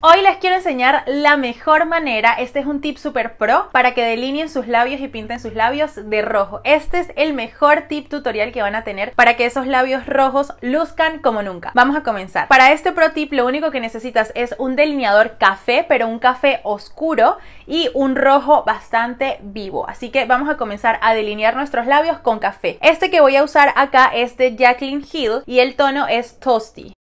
Hoy les quiero enseñar la mejor manera, este es un tip super pro, para que delineen sus labios y pinten sus labios de rojo. Este es el mejor tip tutorial que van a tener para que esos labios rojos luzcan como nunca. Vamos a comenzar. Para este pro tip lo único que necesitas es un delineador café, pero un café oscuro y un rojo bastante vivo. Así que vamos a comenzar a delinear nuestros labios con café. Este que voy a usar acá es de Jacqueline Hill y el tono es Toasty.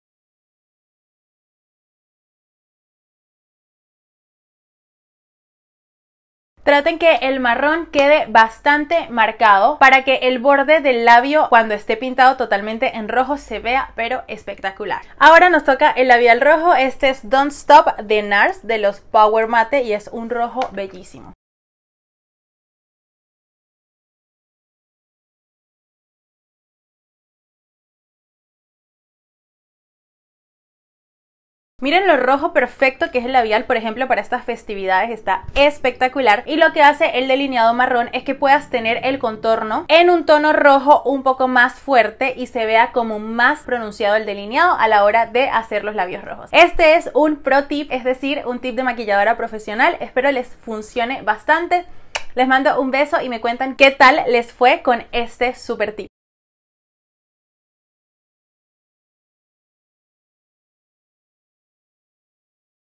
Traten que el marrón quede bastante marcado para que el borde del labio cuando esté pintado totalmente en rojo se vea pero espectacular. Ahora nos toca el labial rojo, este es Don't Stop de NARS de los Power Mate y es un rojo bellísimo. Miren lo rojo perfecto que es el labial, por ejemplo, para estas festividades está espectacular. Y lo que hace el delineado marrón es que puedas tener el contorno en un tono rojo un poco más fuerte y se vea como más pronunciado el delineado a la hora de hacer los labios rojos. Este es un pro tip, es decir, un tip de maquilladora profesional. Espero les funcione bastante. Les mando un beso y me cuentan qué tal les fue con este super tip.